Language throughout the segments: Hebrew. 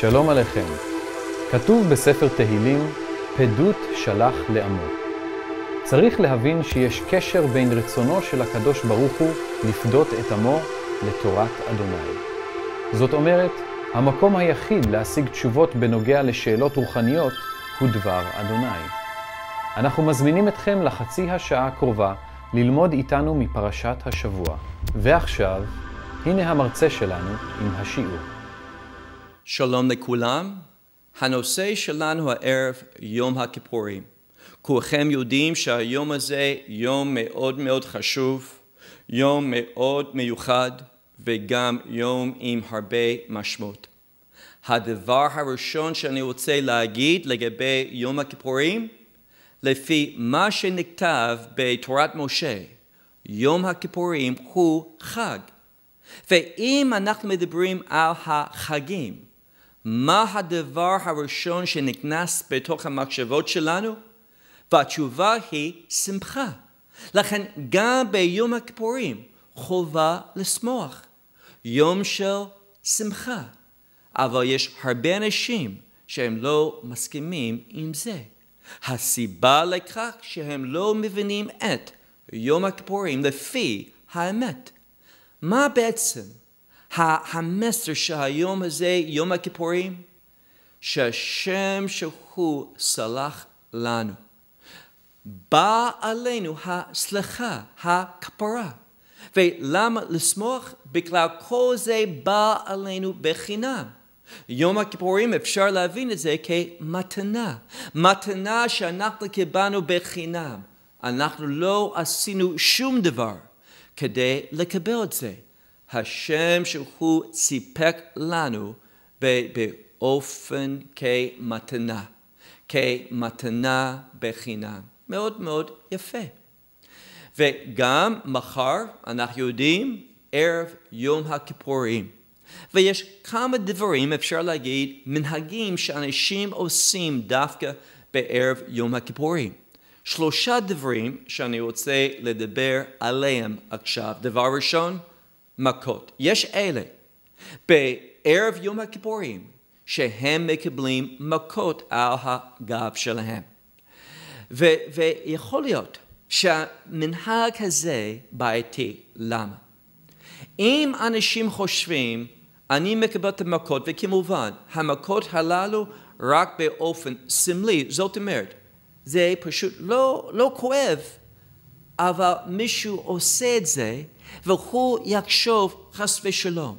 שלום עליכם. כתוב בספר תהילים, פדות שלח לעמו. צריך להבין שיש קשר בין רצונו של הקדוש ברוך הוא לפדות את עמו לתורת אדוני. זאת אומרת, המקום היחיד להשיג תשובות בנוגע לשאלות רוחניות הוא דבר אדוני. אנחנו מזמינים אתכם לחצי השעה הקרובה ללמוד איתנו מפרשת השבוע. ועכשיו, הנה המרצה שלנו עם השיעור. שלום לכולם. הנושא שלנו הערב יום הכיפורים. כולכם יודעים שהיום הזה יום מאוד מאוד חשוב, יום מאוד מיוחד וגם יום עם הרבה משמעות. הדבר הראשון שאני רוצה להגיד לגבי יום הכיפורים, לפי מה שנכתב בתורת משה, יום הכיפורים הוא חג. ואם אנחנו מדברים על החגים, מה הדבר הראשון שנכנס בתוך המחשבות שלנו? והתשובה היא שמחה. לכן גם ביום הכיפורים חובה לשמוח. יום של שמחה. אבל יש הרבה אנשים שהם לא מסכימים עם זה. הסיבה לכך שהם לא מבינים את יום הכיפורים לפי האמת. מה בעצם המסר של היום הזה, יום הכיפורים, שהשם שהוא סלח לנו. בא עלינו הסליחה, הכפרה. ולמה לשמוח? בגלל כל זה בא עלינו בחינם. יום הכיפורים אפשר להבין את זה כמתנה. מתנה שאנחנו קיבלנו בחינם. אנחנו לא עשינו שום דבר כדי לקבל את זה. השם שהוא סיפק לנו באופן כמתנה, כמתנה בחינם. מאוד מאוד יפה. וגם מחר, אנחנו יודעים, ערב יום הכיפורים. ויש כמה דברים, אפשר להגיד, מנהגים שאנשים עושים דווקא בערב יום הכיפורים. שלושה דברים שאני רוצה לדבר עליהם עכשיו. דבר ראשון, מכות. יש אלה בערב יום הכיפורים שהם מקבלים מכות על הגב שלהם. ו- ויכול להיות שהמנהג הזה בעייתי. למה? אם אנשים חושבים, אני מקבל את המכות, וכמובן, המכות הללו רק באופן סמלי, זאת אומרת, זה פשוט לא, לא כואב, אבל מישהו עושה את זה והוא יחשוב חס ושלום.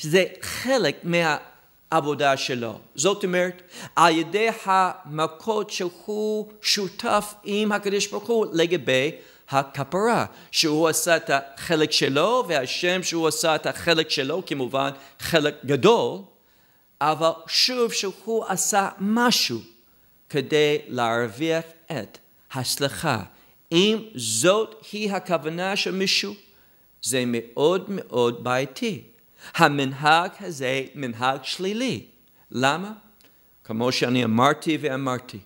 זה חלק מהעבודה שלו. זאת אומרת, על ידי המכות שהוא שותף עם הקדוש ברוך הוא לגבי הכפרה, שהוא עשה את החלק שלו והשם שהוא עשה את החלק שלו, כמובן חלק גדול, אבל שוב שהוא עשה משהו כדי להרוויח את הסליחה. אם זאת היא הכוונה של מישהו, זה מאוד מאוד בעייתי. המנהג הזה מנהג שלילי. למה? כמו שאני אמרתי ואמרתי.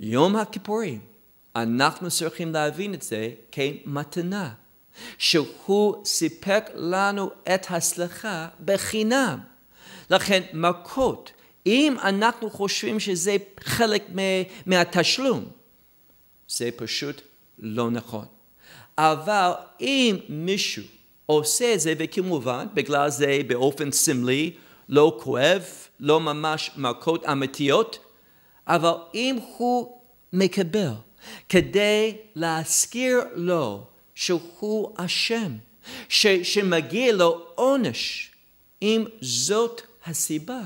יום הכיפורים, אנחנו צריכים להבין את זה כמתנה, שהוא סיפק לנו את הסליחה בחינם. לכן מכות, אם אנחנו חושבים שזה חלק מהתשלום, זה פשוט לא נכון. אבל אם מישהו עושה את זה, וכמובן, בגלל זה באופן סמלי, לא כואב, לא ממש מכות אמיתיות, אבל אם הוא מקבל כדי להזכיר לו שהוא אשם, ש, שמגיע לו עונש, אם זאת הסיבה,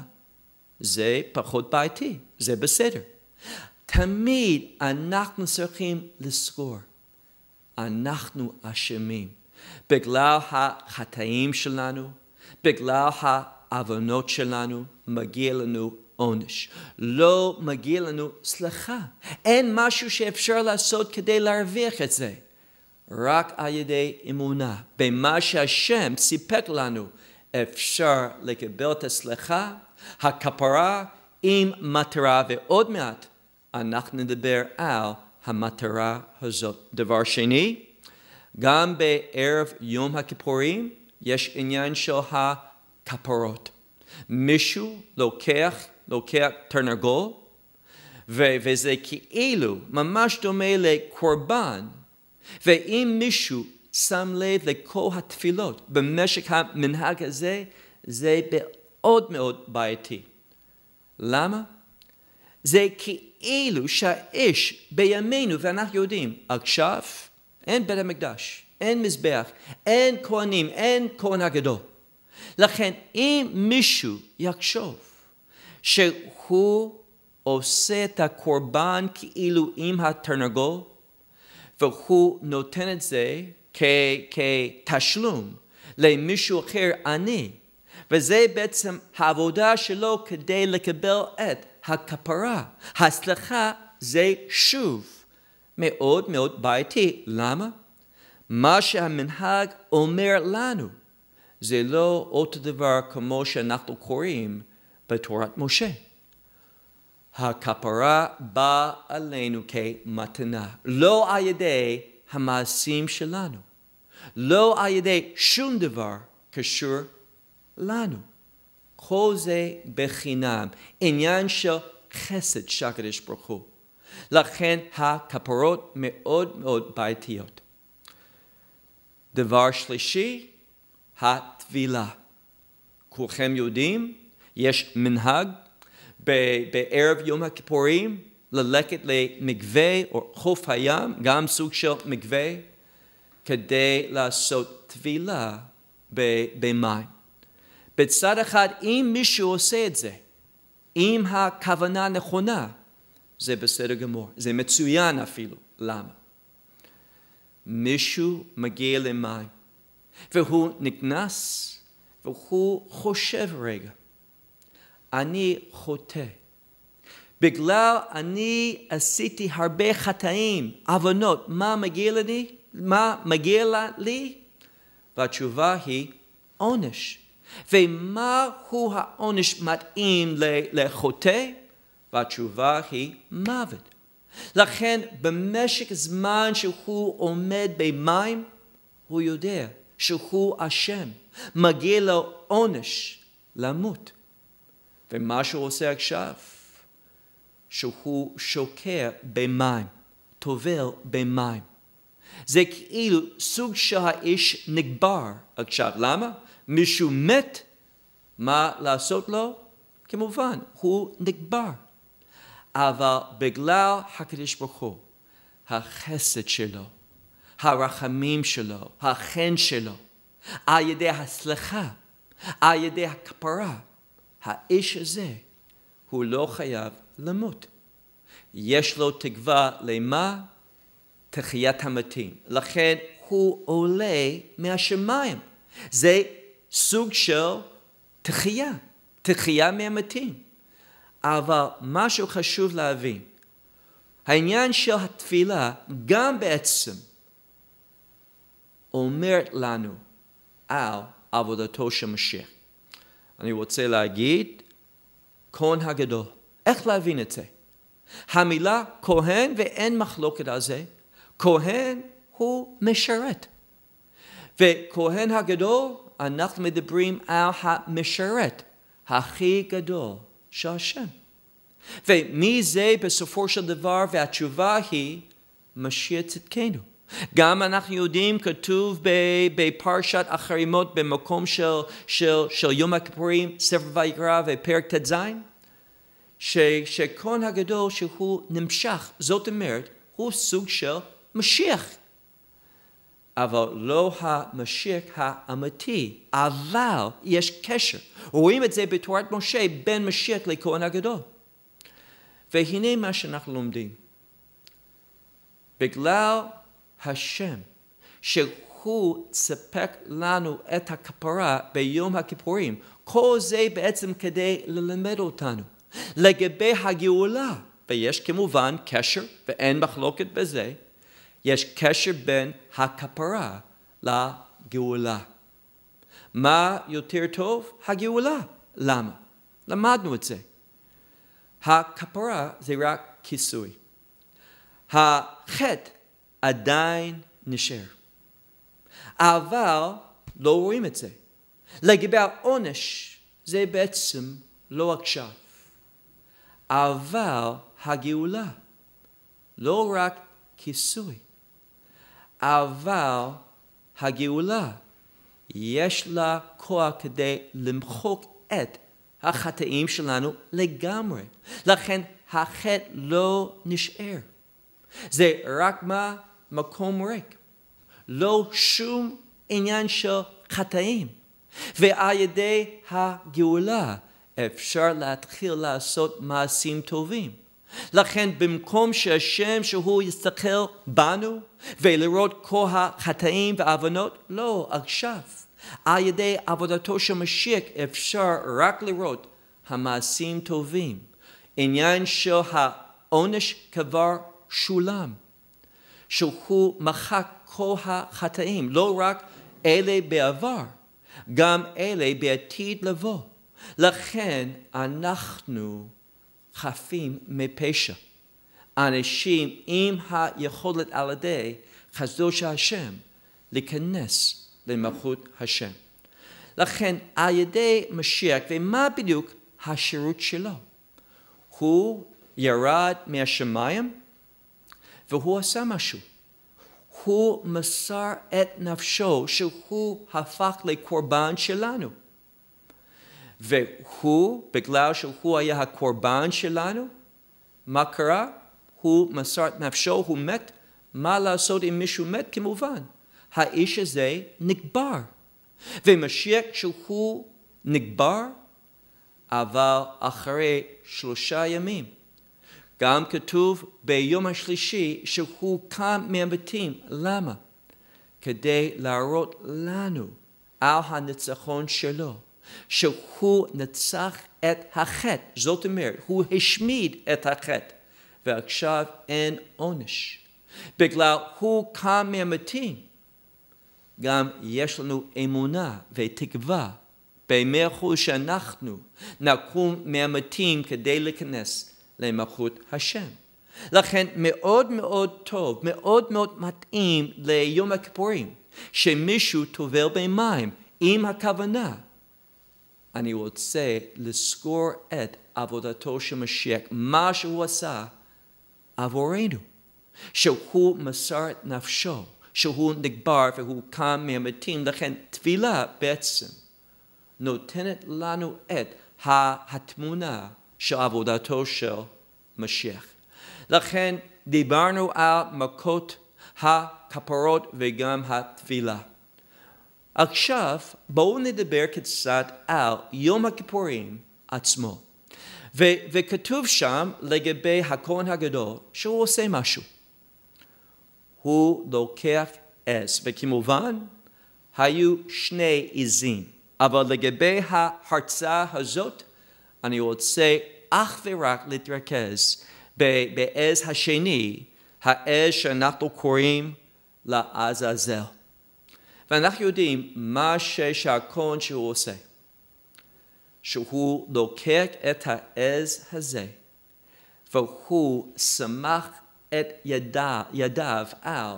זה פחות בעייתי, זה בסדר. תמיד אנחנו צריכים לזכור אנחנו אשמים. בגלל החטאים שלנו, בגלל העוונות שלנו, מגיע לנו עונש. לא מגיע לנו סלחה. אין משהו שאפשר לעשות כדי להרוויח את זה. רק על ידי אמונה. במה שהשם סיפק לנו אפשר לקבל את הסליחה, הכפרה, עם מטרה, ועוד מעט אנחנו נדבר על המטרה הזאת. דבר שני, גם בערב יום הכיפורים יש עניין של הכפרות. מישהו לוקח, לוקח תרנגול, ו- וזה כאילו ממש דומה לקורבן. ואם מישהו שם לב לכל התפילות במשק המנהג הזה, זה מאוד מאוד בעייתי. למה? זה כאילו שהאש בימינו, ואנחנו יודעים, עכשיו אין בית המקדש, אין מזבח, אין כהנים, אין כהן הגדול. לכן אם מישהו יחשוב שהוא עושה את הקורבן כאילו עם התרנגול, והוא נותן את זה כ- כתשלום למישהו אחר עני, וזה בעצם העבודה שלו כדי לקבל את הכפרה, הסלחה זה שוב מאוד מאוד בעייתי. למה? מה שהמנהג אומר לנו זה לא אותו דבר כמו שאנחנו קוראים בתורת משה. הכפרה באה עלינו כמתנה, לא על ידי המעשים שלנו, לא על ידי שום דבר קשור לנו. כל זה בחינם, עניין של חסד של הקדוש ברוך הוא. לכן הכפרות מאוד מאוד בעייתיות. דבר שלישי, הטבילה. כולכם יודעים, יש מנהג בערב יום הכיפורים ללקט למקווה או חוף הים, גם סוג של מקווה, כדי לעשות טבילה במים. בצד אחד, אם מישהו עושה את זה, אם הכוונה נכונה, זה בסדר גמור, זה מצוין אפילו. למה? מישהו מגיע למים, והוא נכנס, והוא חושב רגע, אני חוטא. בגלל אני עשיתי הרבה חטאים, עוונות, מה מגיע לי? מה מגיע לי? והתשובה היא עונש. ומהו העונש מתאים לחוטא? והתשובה היא מוות. לכן במשך זמן שהוא עומד במים, הוא יודע שהוא אשם. מגיע לו עונש למות. ומה שהוא עושה עכשיו, שהוא שוקע במים, טובל במים. זה כאילו סוג שהאיש נגבר עכשיו. למה? מישהו מת, מה לעשות לו? כמובן, הוא נקבר. אבל בגלל הקדוש ברוך הוא, החסד שלו, הרחמים שלו, החן שלו, על ידי הסליחה, על ידי הכפרה, האיש הזה, הוא לא חייב למות. יש לו תקווה למה? תחיית המתים. לכן הוא עולה מהשמיים. זה סוג של תחייה, תחייה מהמתים. אבל משהו חשוב להבין, העניין של התפילה גם בעצם אומרת לנו על עבודתו של משיח. אני רוצה להגיד, כהן הגדול. איך להבין את זה? המילה כהן, ואין מחלוקת על זה, כהן הוא משרת. וכהן הגדול, אנחנו מדברים על המשרת הכי גדול של השם. ומי זה בסופו של דבר, והתשובה היא משיע צדקנו. גם אנחנו יודעים, כתוב בפרשת החרימות במקום של, של, של יום הכיפורים, ספר ויקרא ופרק ט"ז, שכהן הגדול שהוא נמשך, זאת אומרת, הוא סוג של משיח. אבל לא המשיח האמיתי, אבל יש קשר. רואים את זה בתורת משה בין משיח לכהן הגדול. והנה מה שאנחנו לומדים. בגלל השם, שהוא סיפק לנו את הכפרה ביום הכיפורים, כל זה בעצם כדי ללמד אותנו. לגבי הגאולה, ויש כמובן קשר, ואין מחלוקת בזה, יש קשר בין הכפרה לגאולה. מה יותר טוב? הגאולה. למה? למדנו את זה. הכפרה זה רק כיסוי. החטא עדיין נשאר. אבל לא רואים את זה. לגבי העונש, זה בעצם לא עכשיו. אבל הגאולה, לא רק כיסוי. אבל הגאולה יש לה כוח כדי למחוק את החטאים שלנו לגמרי. לכן החטא לא נשאר. זה רק מה? מקום ריק. לא שום עניין של חטאים. ועל ידי הגאולה אפשר להתחיל לעשות מעשים טובים. לכן במקום שהשם שהוא יסתכל בנו ולראות כל החטאים והעוונות, לא, עכשיו, על ידי עבודתו של משיח אפשר רק לראות המעשים טובים. עניין של העונש כבר שולם, שהוא מחק כל החטאים, לא רק אלה בעבר, גם אלה בעתיד לבוא. לכן אנחנו חפים מפשע. אנשים עם היכולת על ידי של השם להיכנס למלכות השם. לכן על ידי משיח, ומה בדיוק השירות שלו? הוא ירד מהשמיים והוא עשה משהו. הוא מסר את נפשו שהוא הפך לקורבן שלנו. והוא, בגלל שהוא היה הקורבן שלנו, מה קרה? הוא מסר את נפשו, הוא מת. מה לעשות אם מישהו מת? כמובן. האיש הזה נגבר. ומשיח כשהוא נגבר, אבל אחרי שלושה ימים. גם כתוב ביום השלישי שהוא קם מהבתים. למה? כדי להראות לנו על הניצחון שלו. שהוא נצח את החטא, זאת אומרת, הוא השמיד את החטא, ועכשיו אין עונש. בגלל הוא קם מהמתים, גם יש לנו אמונה ותקווה בימי החול שאנחנו נקום מהמתים כדי להיכנס למלכות השם. לכן מאוד מאוד טוב, מאוד מאוד מתאים ליום הכיפורים, שמישהו טובל במים עם הכוונה and he would say, Liskor et avodatosha mashiach, mashuasa avorenu. Shahu masart nafsho, shahu nigbar, fehu kam me amatim, lachen tvila betsim. No tenet lanu et ha hatmuna shavodatosha mashiach. Lachen dibarnu al makot ha kaparot vegam hat עכשיו בואו נדבר קצת על יום הכיפורים עצמו. ו- וכתוב שם לגבי הכהן הגדול שהוא עושה משהו. הוא לוקח עז, וכמובן היו שני עזים, אבל לגבי ההרצאה הזאת אני רוצה אך ורק להתרכז בעז השני, העז שאנחנו קוראים לעזאזל. ואנחנו יודעים מה שהכהן שהוא עושה, שהוא לוקח את העז הזה, והוא סמך את ידע, ידיו על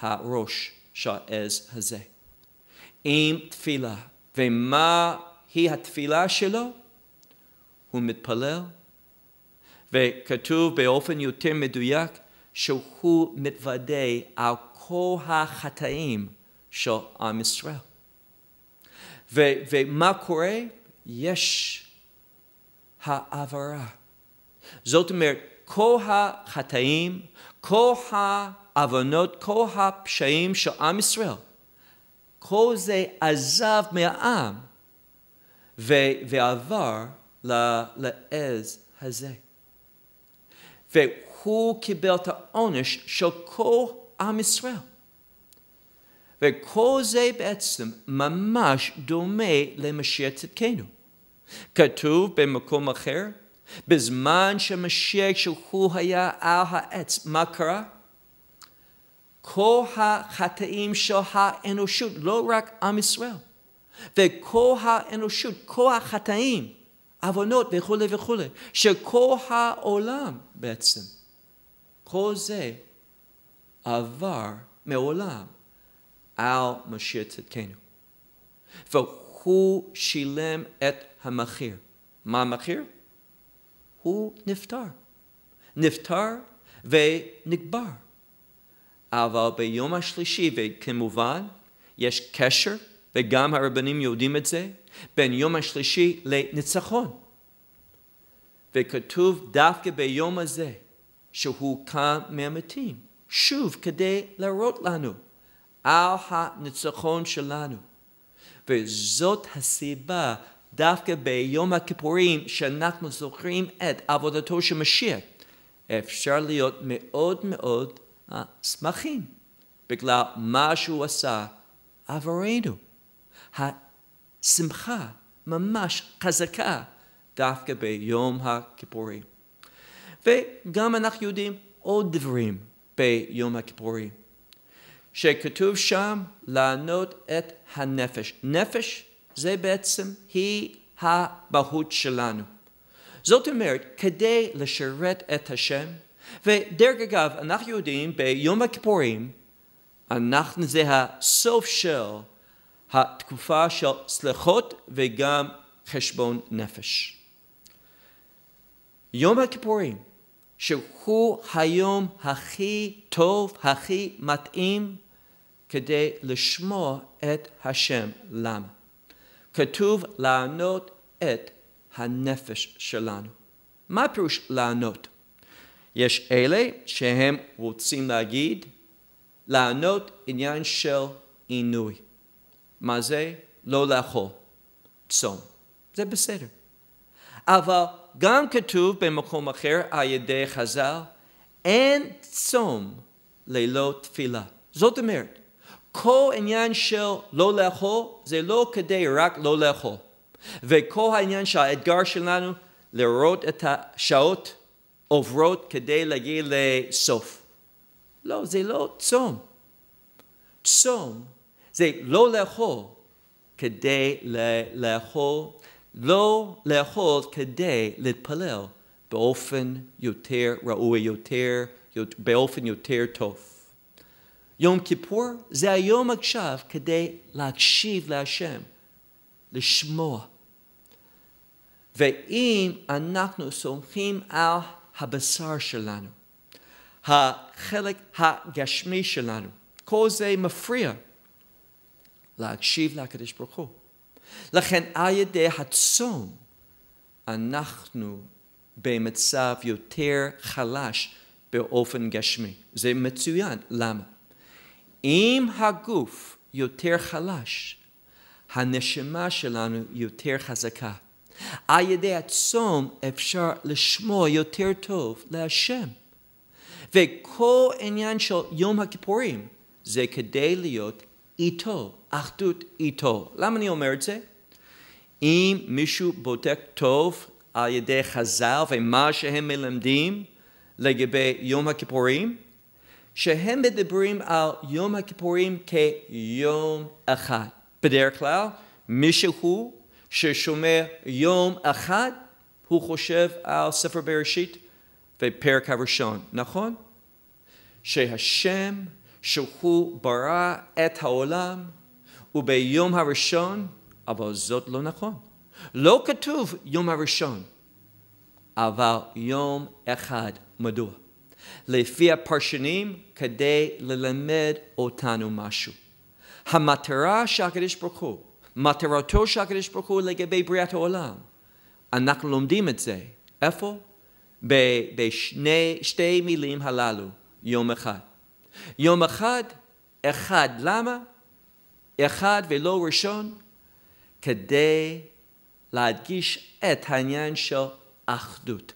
הראש של העז הזה, עם תפילה. ומה היא התפילה שלו? הוא מתפלל, וכתוב באופן יותר מדויק שהוא מתוודה על כל החטאים של עם ישראל. ו, ומה קורה? יש העברה. זאת אומרת, כל החטאים, כל העוונות, כל הפשעים של עם ישראל, כל זה עזב מהעם ו- ועבר לעז הזה. והוא קיבל את העונש של כל עם ישראל. וכל זה בעצם ממש דומה למשיח צדקנו. כתוב במקום אחר, בזמן שמשיח שהוא היה על העץ, מה קרה? כל החטאים של האנושות, לא רק עם ישראל, וכל האנושות, כל החטאים, עוונות וכולי וכולי, שכל העולם בעצם. כל זה עבר מעולם על משה צדקנו. והוא שילם את המחיר. מה המחיר? הוא נפטר. נפטר ונקבר. אבל ביום השלישי, וכמובן, יש קשר, וגם הרבנים יודעים את זה, בין יום השלישי לניצחון. וכתוב דווקא ביום הזה שהוא קם מהמתים, שוב כדי להראות לנו על הניצחון שלנו. וזאת הסיבה דווקא ביום הכיפורים שאנחנו זוכרים את עבודתו של משיח אפשר להיות מאוד מאוד אה, שמחים בגלל מה שהוא עשה עבורנו. השמחה ממש חזקה דווקא ביום הכיפורים. וגם אנחנו יודעים עוד דברים ביום הכיפורים. שכתוב שם לענות את הנפש. נפש זה בעצם היא המהות שלנו. זאת אומרת, כדי לשרת את השם, ודרך אגב, אנחנו יודעים ביום הכיפורים, אנחנו זה הסוף של התקופה של סליחות וגם חשבון נפש. יום הכיפורים, שהוא היום הכי טוב, הכי מתאים כדי לשמוע את השם. למה? כתוב לענות את הנפש שלנו. מה פירוש לענות? יש אלה שהם רוצים להגיד, לענות עניין של עינוי. מה זה? לא לאכול. צום. זה בסדר. אבל גם כתוב במקום אחר על ידי חז"ל, אין צום ללא תפילה. זאת אומרת, כל העניין של לא לאכול זה לא כדי רק לא לאכול. וכל העניין של האתגר שלנו לראות את השעות עוברות כדי להגיע לסוף. לא, זה לא צום. צום זה לא לאכול כדי לאכול, לא לאכול כדי להתפלל באופן יותר ראוי, יותר, באופן יותר טוב. יום כיפור זה היום עכשיו כדי להקשיב להשם, לשמוע. ואם אנחנו סומכים על הבשר שלנו, החלק הגשמי שלנו, כל זה מפריע להקשיב לקדוש ברוך הוא. לכן על ידי הצום אנחנו במצב יותר חלש באופן גשמי. זה מצוין. למה? אם הגוף יותר חלש, הנשמה שלנו יותר חזקה. על ידי הצום אפשר לשמוע יותר טוב להשם. וכל עניין של יום הכיפורים זה כדי להיות איתו, אחדות איתו. למה אני אומר את זה? אם מישהו בודק טוב על ידי חז"ל ומה שהם מלמדים לגבי יום הכיפורים, שהם מדברים על יום הכיפורים כיום אחד. בדרך כלל, מישהו ששומע יום אחד, הוא חושב על ספר בראשית ופרק הראשון, נכון? שהשם שהוא ברא את העולם וביום הראשון, אבל זאת לא נכון. לא כתוב יום הראשון, אבל יום אחד. מדוע? לפי הפרשנים כדי ללמד אותנו משהו. המטרה של הקדוש ברוך הוא, מטרתו של הקדוש ברוך הוא לגבי בריאת העולם. אנחנו לומדים את זה. איפה? בשתי מילים הללו, יום אחד. יום אחד, אחד למה? אחד ולא ראשון, כדי להדגיש את העניין של אחדות.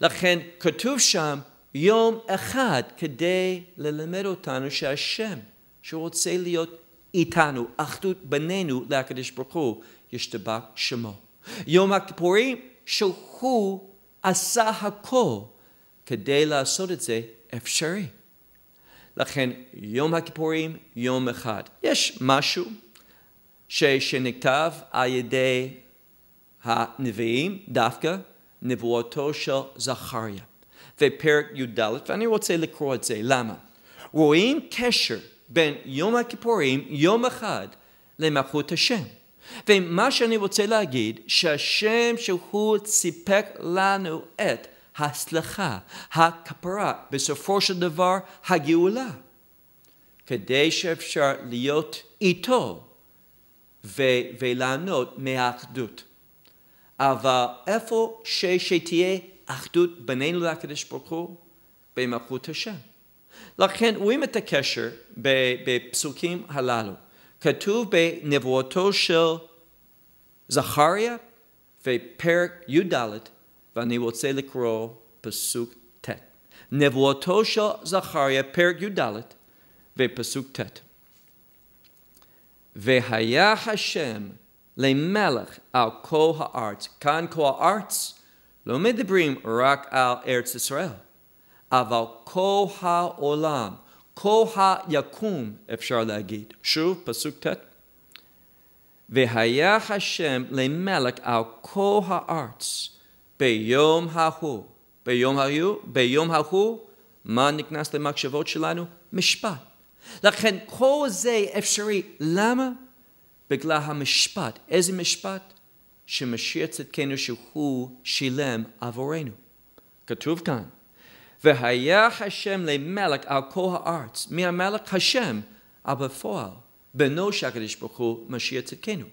לכן כתוב שם יום אחד כדי ללמד אותנו שהשם שרוצה להיות איתנו, אחדות בינינו להקדש ברוך הוא, ישתבח שמו. יום הכיפורים שהוא עשה הכל כדי לעשות את זה אפשרי. לכן יום הכיפורים יום אחד. יש משהו ש, שנכתב על ידי הנביאים דווקא נבואתו של זכריה. ופרק י"ד, ואני רוצה לקרוא את זה, למה? רואים קשר בין יום הכיפורים, יום אחד, למלכות השם. ומה שאני רוצה להגיד, שהשם שהוא סיפק לנו את הסלחה, הכפרה, בסופו של דבר הגאולה, כדי שאפשר להיות איתו ולענות מהאחדות. אבל איפה ש, שתהיה אחדות בינינו לקדוש ברוך הוא? במלכות השם. לכן רואים את הקשר בפסוקים הללו. כתוב בנבואתו של זכריה בפרק י"ד, ואני רוצה לקרוא פסוק ט'. נבואתו של זכריה, פרק י"ד, ופסוק ט'. והיה השם למלך על כל הארץ. כאן כל הארץ לא מדברים רק על ארץ ישראל, אבל כל העולם, כל היקום אפשר להגיד. שוב, פסוק ט' והיה השם למלך על כל הארץ ביום ההוא. ביום ההוא, ביום ההוא, מה נכנס למחשבות שלנו? משפט. לכן כל זה אפשרי. למה? בגלל המשפט. איזה משפט? שמשיח צדקנו שהוא שילם עבורנו. כתוב כאן, והיה השם למלך על כל הארץ, מי המלך? השם, אבל בפועל, בנו של הקדוש ברוך הוא, משיח צדקנו.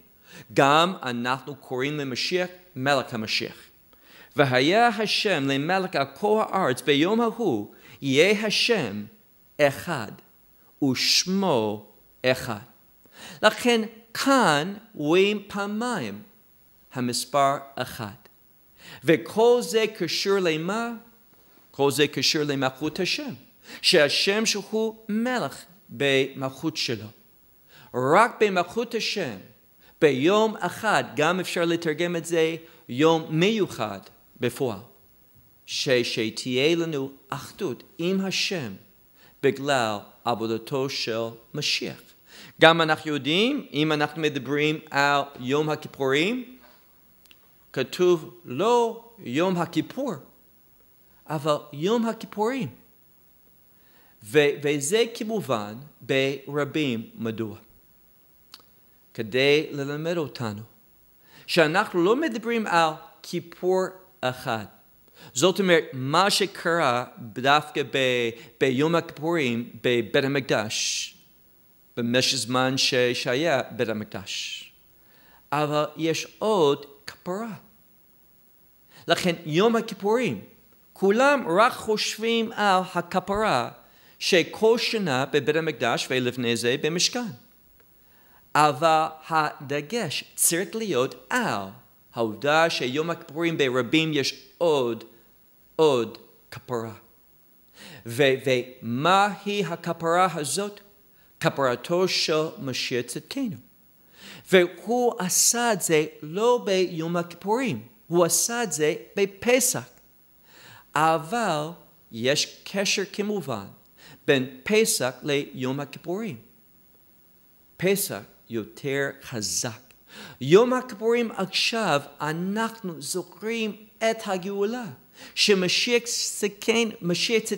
גם אנחנו קוראים למשיח מלך המשיח. והיה השם למלך על כל הארץ ביום ההוא, יהיה השם אחד, ושמו אחד. לכן כאן רואים פעמיים המספר אחת. וכל זה קשור למה? כל זה קשור למלכות השם, שהשם שהוא מלך במלכות שלו. רק במלכות השם, ביום אחד, גם אפשר לתרגם את זה יום מיוחד בפועל, ש, שתהיה לנו אחדות עם השם בגלל עבודתו של משיח. גם אנחנו יודעים, אם אנחנו מדברים על יום הכיפורים, כתוב לא יום הכיפור, אבל יום הכיפורים. ו- וזה כמובן ברבים מדוע. כדי ללמד אותנו שאנחנו לא מדברים על כיפור אחד. זאת אומרת, מה שקרה דווקא ב- ביום הכיפורים בבית המקדש, במשך זמן שהיה בית המקדש. אבל יש עוד כפרה. לכן יום הכיפורים, כולם רק חושבים על הכפרה שכל שנה בבית המקדש ולפני זה במשכן. אבל הדגש צריך להיות על העובדה שיום הכיפורים ברבים יש עוד, עוד כפרה. ומהי הכפרה הזאת? כפרתו של משיח צדקנו. והוא עשה את זה לא ביום הכיפורים, הוא עשה את זה בפסח. אבל יש קשר כמובן בין פסח ליום הכיפורים. פסח יותר חזק. יום הכיפורים עכשיו אנחנו זוכרים את הגאולה שמשיח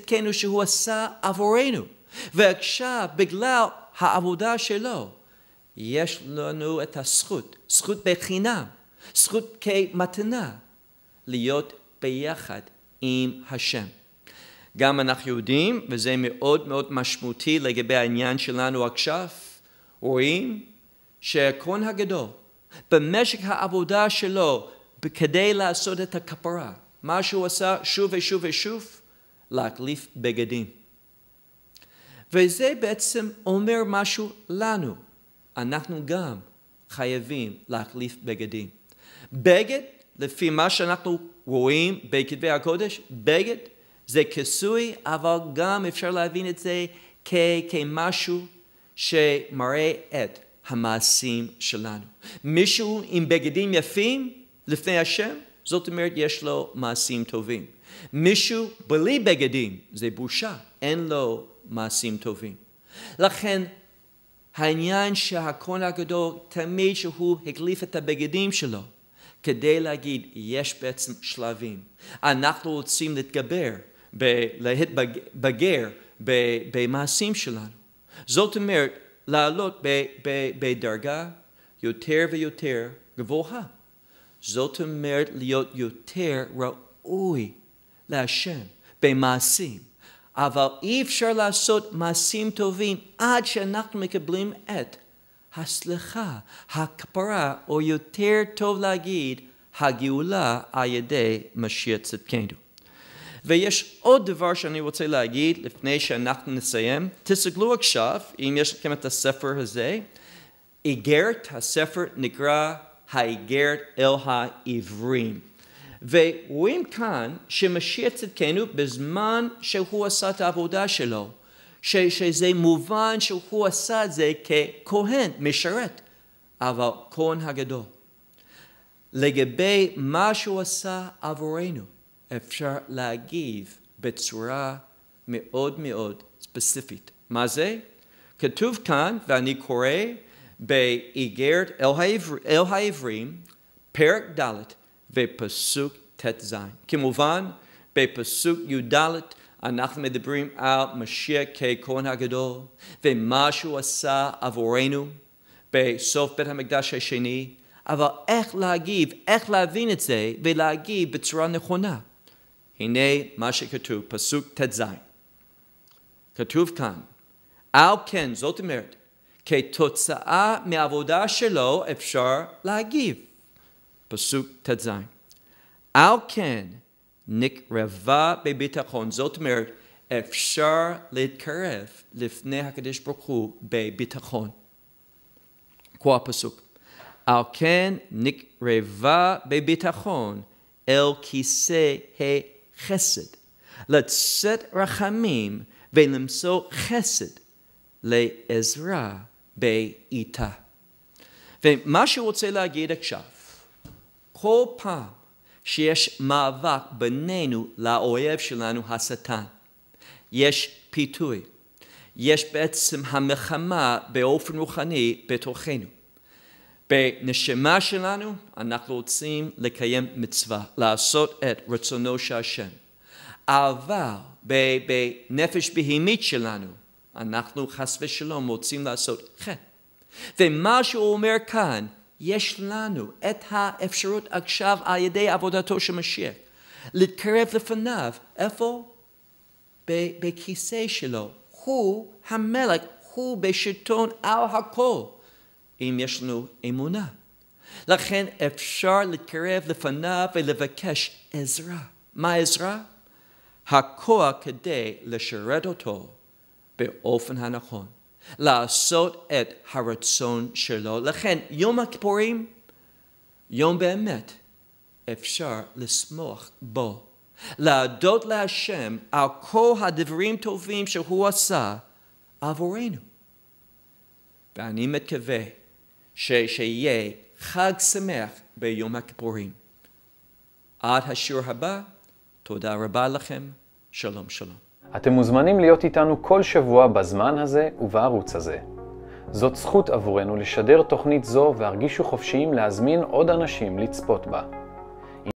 צדקנו שהוא עשה עבורנו. ועכשיו, בגלל העבודה שלו, יש לנו את הזכות, זכות בחינם, זכות כמתנה, להיות ביחד עם השם. גם אנחנו יודעים, וזה מאוד מאוד משמעותי לגבי העניין שלנו עכשיו, רואים שהעקרון הגדול במשק העבודה שלו כדי לעשות את הכפרה, מה שהוא עשה שוב ושוב ושוב, להחליף בגדים. וזה בעצם אומר משהו לנו. אנחנו גם חייבים להחליף בגדים. בגד, לפי מה שאנחנו רואים בכתבי הקודש, בגד זה כיסוי, אבל גם אפשר להבין את זה כ- כמשהו שמראה את המעשים שלנו. מישהו עם בגדים יפים לפני השם, זאת אומרת יש לו מעשים טובים. מישהו בלי בגדים, זה בושה, אין לו מעשים טובים. לכן העניין שהכהן הגדול תמיד שהוא הגליף את הבגדים שלו כדי להגיד יש בעצם שלבים. אנחנו רוצים להתגבר, ב- להתבגר ב- במעשים שלנו. זאת אומרת לעלות ב- ב- בדרגה יותר ויותר גבוהה. זאת אומרת להיות יותר ראוי להשם במעשים. אבל אי אפשר לעשות מעשים טובים עד שאנחנו מקבלים את הסליחה, הכפרה, או יותר טוב להגיד, הגאולה על ידי משיח צדקנו. ויש עוד דבר שאני רוצה להגיד לפני שאנחנו נסיים. תסתכלו עכשיו, אם יש לכם את הספר הזה, איגרת, הספר נקרא האיגרת אל העברים. ורואים כאן שמשיח צדקנו בזמן שהוא עשה את העבודה שלו, ש, שזה מובן שהוא עשה את זה ככהן, משרת, אבל כהן הגדול. לגבי מה שהוא עשה עבורנו, אפשר להגיב בצורה מאוד מאוד ספציפית. מה זה? כתוב כאן, ואני קורא באיגרת אל, העבר, אל העברים, פרק ד' בפסוק ט"ז. כמובן, בפסוק י"ד אנחנו מדברים על משיח ככהן הגדול ומה שהוא עשה עבורנו בסוף בית המקדש השני, אבל איך להגיב, איך להבין את זה ולהגיב בצורה נכונה. הנה מה שכתוב, פסוק ט"ז. כתוב כאן, על כן, זאת אומרת, כתוצאה מעבודה שלו אפשר להגיב. פסוק ט"ז. על כן נקרבה בביטחון, זאת אומרת, אפשר להתקרב לפני הקדוש ברוך הוא בביטחון. כה הפסוק. על כן נקרבה בביטחון אל כיסא החסד. לצאת רחמים ולמצוא חסד לעזרה בעיטה. ומה שהוא רוצה להגיד עכשיו כל פעם שיש מאבק בינינו לאויב שלנו, השטן, יש פיתוי. יש בעצם המלחמה באופן רוחני בתוכנו. בנשמה שלנו אנחנו רוצים לקיים מצווה, לעשות את רצונו של השם. אבל בנפש בהימית שלנו אנחנו חס ושלום רוצים לעשות חטא. כן. ומה שהוא אומר כאן יש לנו את האפשרות עכשיו על ידי עבודתו של משיח להתקרב לפניו, איפה? בכיסא שלו. הוא המלך, הוא בשלטון על הכל, אם יש לנו אמונה. לכן אפשר להתקרב לפניו ולבקש עזרה. מה עזרה? הכוח כדי לשרת אותו באופן הנכון. לעשות את הרצון שלו. לכן יום הכיפורים, יום באמת, אפשר לשמוח בו. להודות להשם על כל הדברים טובים שהוא עשה עבורנו. ואני מקווה שיהיה חג שמח ביום הכיפורים. עד השיעור הבא, תודה רבה לכם, שלום שלום. אתם מוזמנים להיות איתנו כל שבוע בזמן הזה ובערוץ הזה. זאת זכות עבורנו לשדר תוכנית זו והרגישו חופשיים להזמין עוד אנשים לצפות בה.